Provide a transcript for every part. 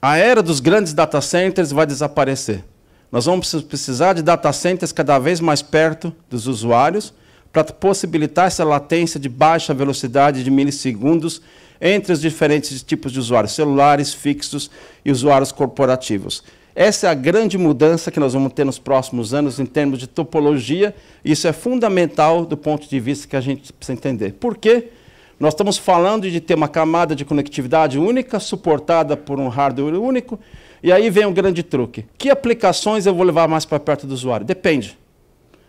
A era dos grandes data centers vai desaparecer. Nós vamos precisar de data centers cada vez mais perto dos usuários para possibilitar essa latência de baixa velocidade de milissegundos entre os diferentes tipos de usuários, celulares, fixos e usuários corporativos. Essa é a grande mudança que nós vamos ter nos próximos anos em termos de topologia. Isso é fundamental do ponto de vista que a gente precisa entender. Por quê? Nós estamos falando de ter uma camada de conectividade única, suportada por um hardware único, e aí vem um grande truque. Que aplicações eu vou levar mais para perto do usuário? Depende.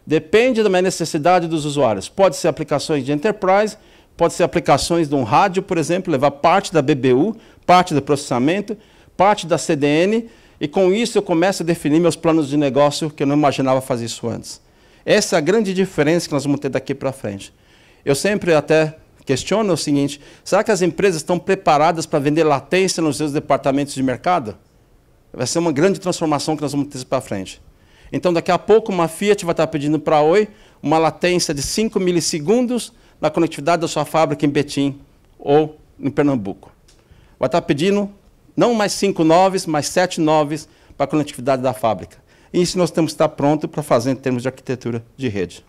Depende da minha necessidade dos usuários. Pode ser aplicações de enterprise, pode ser aplicações de um rádio, por exemplo, levar parte da BBU, parte do processamento, parte da CDN, e com isso eu começo a definir meus planos de negócio, que eu não imaginava fazer isso antes. Essa é a grande diferença que nós vamos ter daqui para frente. Eu sempre até questiona é o seguinte: será que as empresas estão preparadas para vender latência nos seus departamentos de mercado? Vai ser uma grande transformação que nós vamos ter para frente. Então, daqui a pouco, uma Fiat vai estar pedindo para Oi uma latência de 5 milissegundos na conectividade da sua fábrica em Betim ou em Pernambuco. Vai estar pedindo não mais 5 noves, mas 7 noves para a conectividade da fábrica. E isso nós temos que estar pronto para fazer em termos de arquitetura de rede.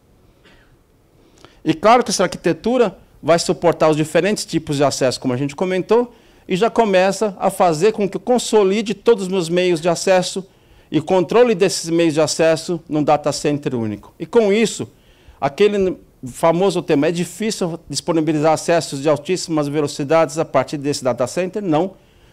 E claro que essa arquitetura vai suportar os diferentes tipos de acesso, como a gente comentou, e já começa a fazer com que eu consolide todos os meus meios de acesso e controle desses meios de acesso num data center único. E com isso, aquele famoso tema, é difícil disponibilizar acessos de altíssimas velocidades a partir desse data center? Não,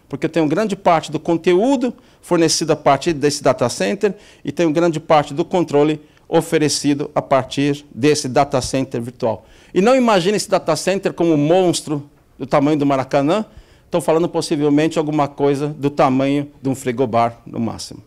porque eu tenho grande parte do conteúdo fornecido a partir desse data center e tenho grande parte do controle oferecido a partir desse data center virtual. E não imagine esse data center como um monstro do tamanho do Maracanã, estão falando possivelmente alguma coisa do tamanho de um frigobar no máximo.